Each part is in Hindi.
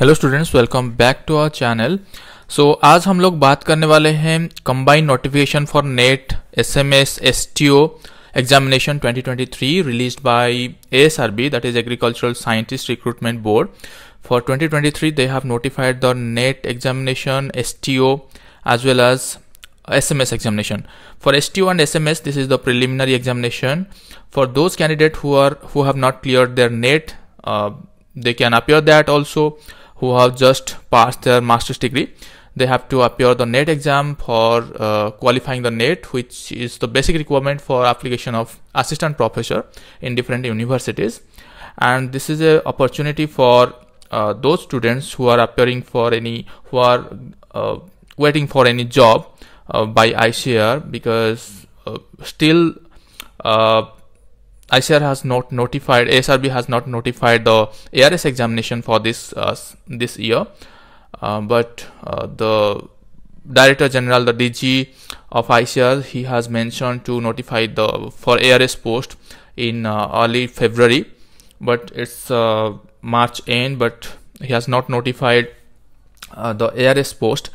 Hello students welcome back to our channel so आज हम लोग बात करने वाले हैं combined notification for NET SMS STO examination 2023 released by ASRB that is agricultural scientist recruitment board for 2023 they have notified the NET examination STO as well as S examination for S T O and S SMS this is the preliminary examination for those candidate who are not clear their NET they can appear that also who have just passed their master's degree they have to appear the NET exam for uh, qualifying the NET, which is the basic requirement for application of assistant professor in different universities. And this is an opportunity for uh, those students who are appearing for any, who are uh, waiting for any job uh, by ICR because uh, still uh, ICR has not notified, ASRB has not notified the ARS examination for this uh, this year, uh, but uh, the Director General, the DG of ICR, he has mentioned to notify the for ARS post in uh, early February, but it's uh, March end, but he has not notified uh, the ARS post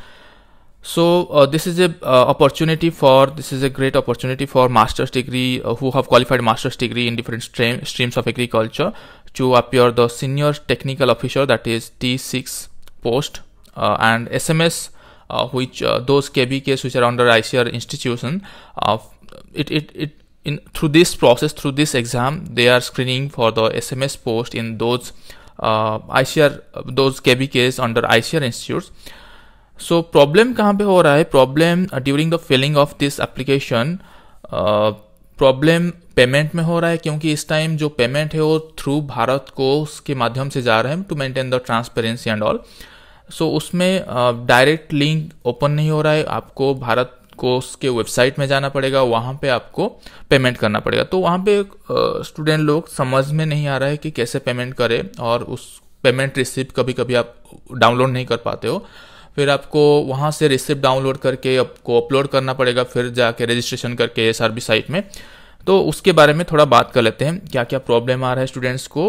so uh, this is a uh, opportunity for this is a great opportunity for master's degree uh, who have qualified master's degree in different stream, streams of agriculture to appear the senior technical officer that is T6 post uh, and SMS uh, which uh, those KBKs which are under ICR institution it, it, it in through this process through this exam they are screening for the SMS post in those ICR those KBKs under ICR institutes so problem कहाँ पे हो रहा है problem during the filling of this application problem payment में हो रहा है क्योंकि इस टाइम जो पेमेंट है वो थ्रू भारत को उसके माध्यम से जा रहे हैं to maintain the transparency and also उसमें डायरेक्ट लिंक ओपन नहीं हो रहा है आपको भारत को उसके वेबसाइट में जाना पड़ेगा वहाँ पे आपको पेमेंट करना पड़ेगा तो वहाँ पे स्टूडेंट uh, लोग समझ में नहीं आ रहा है कि कैसे पेमेंट करें और उस पेमेंट रिसिप्ट कभी कभी आप डाउनलोड नहीं कर पाते हो फिर आपको वहाँ से रिसिप्ट डाउनलोड करके आपको अपलोड करना पड़ेगा फिर जाके रजिस्ट्रेशन करके एस साइट में तो उसके बारे में थोड़ा बात कर लेते हैं क्या क्या प्रॉब्लम आ रहा है स्टूडेंट्स को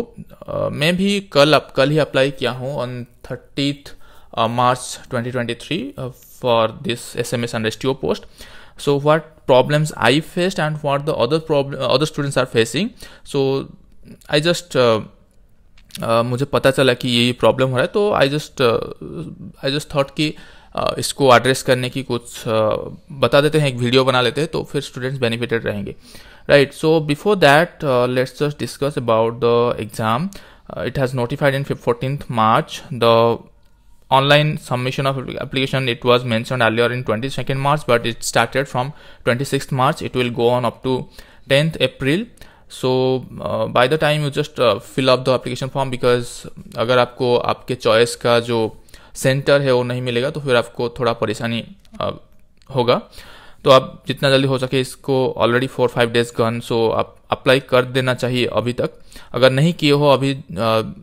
आ, मैं भी कल अप, कल ही अप्लाई किया हूँ on thirtieth March 2023 for this S M S and S T O post so what problems I faced and what the other problem other students are facing so i मुझे पता चला कि ये प्रॉब्लम हो रहा है तो I just I just thought कि uh, इसको एड्रेस करने की कुछ uh, बता देते हैं एक वीडियो बना लेते हैं तो फिर स्टूडेंट्स बेनिफिटेड रहेंगे right so before that let's just discuss about the exam it has notified in fourteen March the online submission of application it was mentioned earlier in 22nd march but it started from 26th March it will go on up to tenth April so by the time you just fill up the application form because अगर आपको आपके चॉइस का जो सेंटर है वो नहीं मिलेगा तो फिर आपको थोड़ा परेशानी uh, होगा तो आप जितना जल्दी हो सके इसको already four five days gone so आप अप्लाई कर देना चाहिए अभी तक अगर नहीं किए हो अभी uh,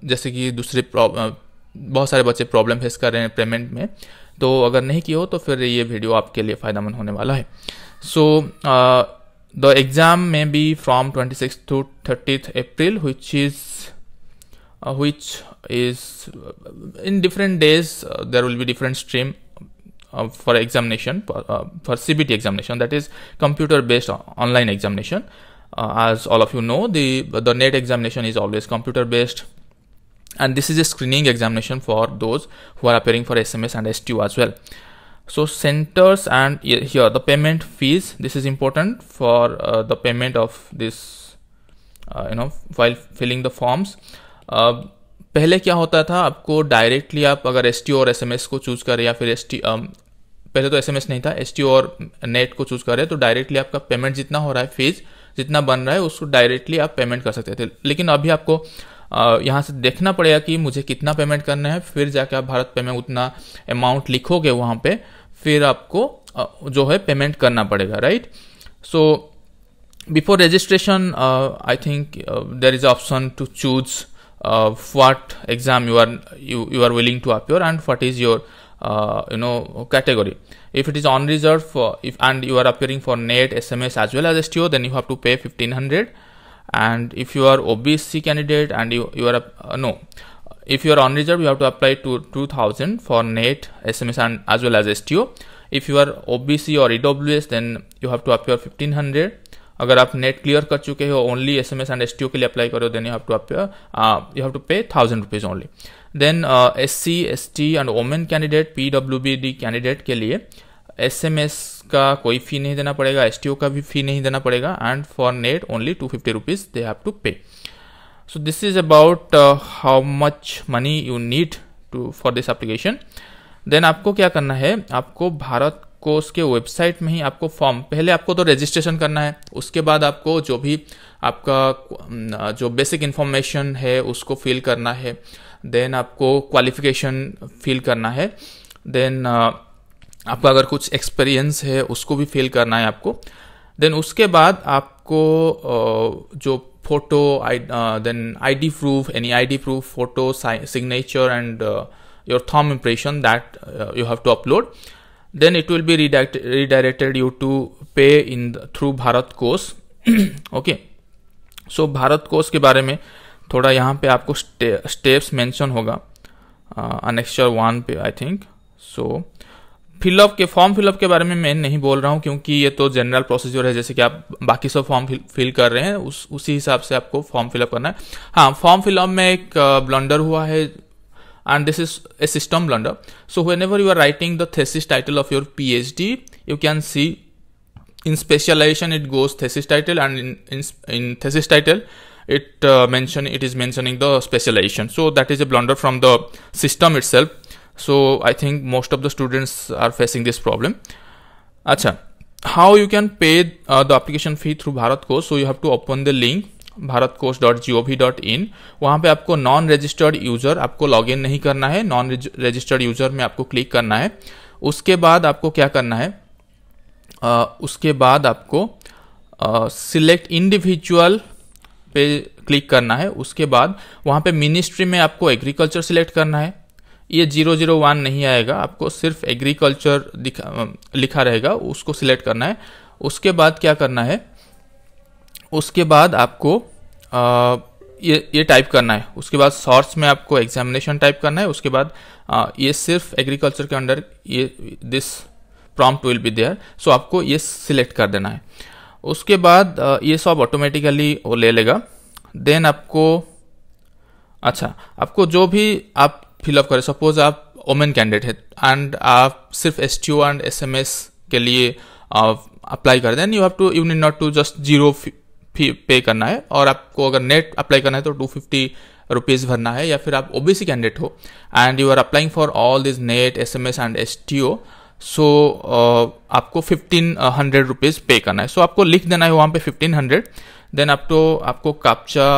जैसे कि दूसरे uh, बहुत सारे बच्चे प्रॉब्लम फेस कर रहे हैं पेमेंट में तो अगर नहीं किए हो तो फिर ये वीडियो आपके लिए फ़ायदेमंद होने वाला है सो so, the exam may be from 26th to 30th April which is uh, which is uh, in different days uh, there will be different stream uh, for examination for, uh, for, CBT examination that is computer based uh, online examination as all of you know the the net examination is always computer based and this is a screening examination for those who are appearing for SMS and STU as well so centers and here the payment fees this is important for uh, the payment of this uh, you know while filling the forms uh, पहले क्या होता था आपको डायरेक्टली आप अगर एस और एस को चूज करें या फिर एस um, पहले तो एस नहीं था एस और नेट को चूज करें तो डायरेक्टली आपका पेमेंट जितना हो रहा है फीस जितना बन रहा है उसको डायरेक्टली आप पेमेंट कर सकते थे लेकिन अभी आपको यहाँ से देखना पड़ेगा कि मुझे कितना पेमेंट करना है फिर जाके आप भारत पे में उतना अमाउंट लिखोगे वहां पे फिर आपको जो है पेमेंट करना पड़ेगा right so before registration I think there is option to choose what exam you are you are willing to appear and what is your you know category if it is unreserved if and you are appearing for NET S M S as well as S T O then you have to pay fifteen hundred and if you are OBC candidate and you, you are uh, no if you are on reserve you have to apply to 2000 for NET SMS and as well as STO if you are OBC or EWS then you have to appear 1500 अगर आप नेट क्लियर कर चुके हो only S M S and S T लिए अप्लाई करो then you have to appear you have to pay thousand rupees only then S C and women candidate P candidate के लिए uh, एसएमएस का कोई फ़ी नहीं देना पड़ेगा एस का भी फ़ी नहीं देना पड़ेगा and for NET only two fifty rupees they have to pay so this is about how much money you need to for this application then आपको क्या करना है आपको भारत को उसके वेबसाइट में ही आपको फॉर्म पहले आपको तो रजिस्ट्रेशन करना है उसके बाद आपको जो भी आपका जो बेसिक इन्फॉर्मेशन है उसको फिल करना है देन आपको क्वालिफिकेशन फिल करना है देन uh, आपका अगर कुछ एक्सपीरियंस है उसको भी फिल करना है आपको देन उसके बाद आपको जो photo then ID proof any ID proof photo signature and your thumb impression that you have to upload then it will be redirected you to pay in through Bharatkosh okay so Bharatkosh के बारे में थोड़ा यहाँ पे आपको स्टेप्स मेंशन होगा अनेक्चर वन पे आई थिंक सो फिलअप के फॉर्म फिलअप के बारे में मैं नहीं बोल रहा हूँ क्योंकि ये तो जनरल प्रोसीजर है जैसे कि आप बाकी सब फॉर्म फिल कर रहे हैं उस उसी हिसाब से आपको फॉर्म फिलअप करना है हाँ फॉर्म फिलअप में एक ब्लंडर हुआ है and this is a system blunder so whenever you are writing the thesis title of your P H D you can see in specialisation it goes thesis title and in thesis title it mention it is mentioning the specialisation so that is a blunder from the system itself so I think most of the students are facing this problem अच्छा हाउ यू कैन पे the the fee through Bharat bharat so you have to open the link Bharat Kosh dot G O V dot in वहाँ पर आपको नॉन रजिस्टर्ड यूज़र आपको लॉग इन नहीं करना है नॉन रजिस्टर्ड यूज़र में आपको क्लिक करना है उसके बाद आपको क्या करना है आ, uh, उसके बाद आपको सिलेक्ट uh, इंडिविजुअल पे क्लिक करना है उसके बाद वहाँ पे मिनिस्ट्री में आपको एग्रीकल्चर सिलेक्ट करना है ये जीरो जीरो वन नहीं आएगा आपको सिर्फ एग्रीकल्चर लिखा रहेगा उसको सिलेक्ट करना है उसके बाद क्या करना है उसके बाद आपको आ, ये ये टाइप करना है उसके बाद सोर्स में आपको एग्जामिनेशन टाइप करना है उसके बाद आ, ये सिर्फ एग्रीकल्चर के अंडर ये this prompt will be there so आपको ये सिलेक्ट कर देना है उसके बाद आ, ये सब ऑटोमेटिकली वो ले लेगा देन आपको अच्छा आपको जो भी आप फिलअप करें सपोज आप ओमेन कैंडिडेट है एंड आप सिर्फ S T O and S M S के लिए अप्लाई कर then you have to you need not to just zero fee pay करना है और आपको अगर नेट अप्लाई करना है तो टू फिफ्टी रुपीज़ भरना है या फिर आप ओ बी सी कैंडिडेट हो and you are applying for all this NET S M S and S T O so आपको फिफ्टीन हंड्रेड रुपीज़ पे करना है सो so, आपको लिख देना है वहाँ पे फिफ्टीन हंड्रेड देन आप तो आपको कापचा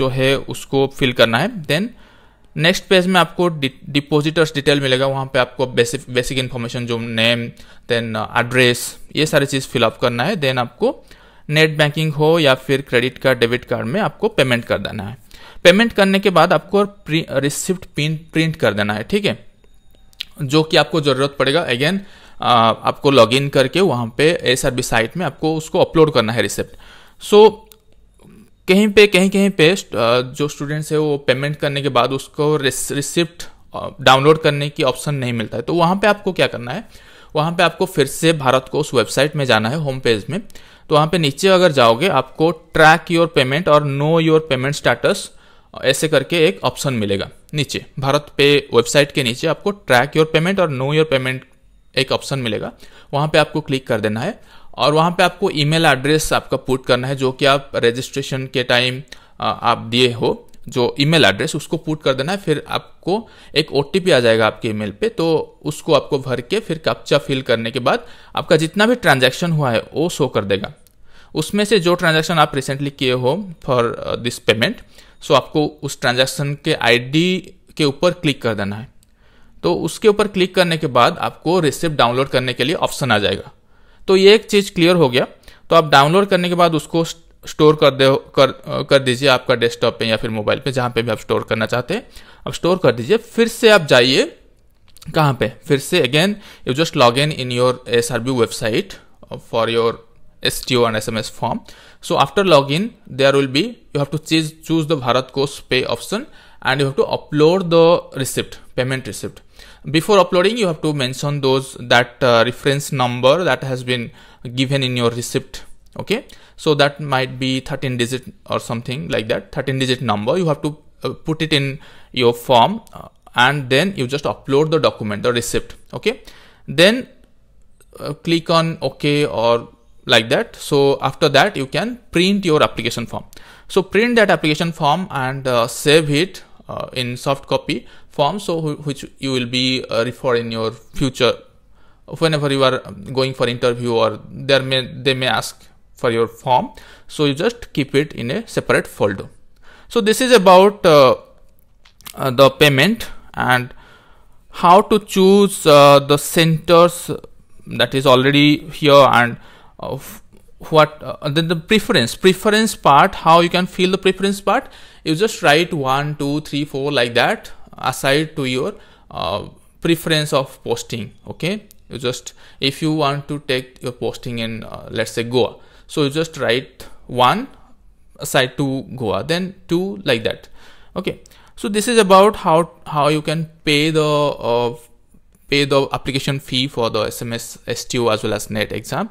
जो है उसको फिल करना है देन नेक्स्ट पेज में आपको डिपोजिटर्स डिटेल मिलेगा वहाँ पे आपको बेसिक बेसिक इन्फॉर्मेशन जो नेम देन एड्रेस ये सारी चीज़ फिलअप करना है देन आपको नेट बैंकिंग हो या फिर क्रेडिट कार्ड डेबिट कार्ड में आपको पेमेंट कर देना है पेमेंट करने के बाद आपको रिसिप्ट पिन प्रिंट कर देना है ठीक है जो कि आपको ज़रूरत पड़ेगा अगेन uh, आपको लॉग करके वहाँ पे एस साइट में आपको उसको अपलोड करना है रिसिप्ट सो so, कहीं पे कहीं कहीं पे जो स्टूडेंट्स है वो पेमेंट करने के बाद उसको रिसिप्ट डाउनलोड करने की ऑप्शन नहीं मिलता है तो वहाँ पे आपको क्या करना है वहाँ पे आपको फिर से भारत को उस वेबसाइट में जाना है होम पेज में तो वहाँ पे नीचे अगर जाओगे आपको ट्रैक योर पेमेंट और नो योर पेमेंट स्टेटस ऐसे करके एक ऑप्शन मिलेगा नीचे भारत पे वेबसाइट के नीचे आपको ट्रैक योर पेमेंट और नो योर पेमेंट एक ऑप्शन मिलेगा वहाँ पे आपको क्लिक कर देना है और वहाँ पे आपको ईमेल एड्रेस आपका पुट करना है जो कि आप रजिस्ट्रेशन के टाइम आप दिए हो जो ईमेल एड्रेस उसको पुट कर देना है फिर आपको एक ओ आ जाएगा आपके ईमेल पे तो उसको आपको भर के फिर कप्चा फिल करने के बाद आपका जितना भी ट्रांजैक्शन हुआ है वो शो कर देगा उसमें से जो ट्रांजैक्शन आप रिसेंटली किए हो फॉर दिस पेमेंट सो आपको उस ट्रांजैक्शन के आईडी के ऊपर क्लिक कर देना है तो उसके ऊपर क्लिक करने के बाद आपको रिसिप्ट डाउनलोड करने के लिए ऑप्शन आ जाएगा तो ये एक चीज़ क्लियर हो गया तो आप डाउनलोड करने के बाद उसको स्टोर कर दे कर कर दीजिए आपका डेस्कटॉप पे या फिर मोबाइल पे जहाँ पे भी आप स्टोर करना चाहते हैं अब स्टोर कर दीजिए फिर से आप जाइए कहाँ पे फिर से again you just log in in your S R B website for your S T O and S M S form so after log in there will be you have to choose choose the Bharat Kosh pay option and you have to upload the receipt payment receipt before uploading you have to mention those that uh, reference number that has been given in your receipt okay so that might be 13 digit or something like that 13 digit number you have to uh, put it in your form uh, and then you just upload the document the receipt okay then uh, click on ok or like that so after that you can print your application form so print that application form and uh, save it uh, in soft copy form so which you will be uh, referred in your future whenever you are going for interview or there may they may ask for your form so you just keep it in a separate folder so this is about uh, uh the payment and how to choose uh, the centers that is already here and what uh, then the preference preference part how you can fill the preference part you just write one two three four like that aside to your uh, preference of posting okay you just if you want to take your posting in uh, let's say goa so you just write one aside to goa then two like that okay so this is about how how you can pay the uh, pay the application fee for the sms stu as well as net exam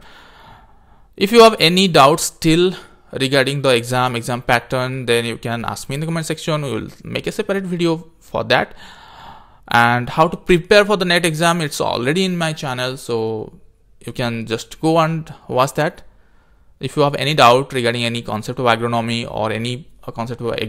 if you have any doubts still regarding the exam exam pattern then you can ask me in the comment section we will make a separate video for that and how to prepare for the net exam it's already in my channel so you can just go and watch that if you have any doubt regarding any concept of agronomy or any concept of ag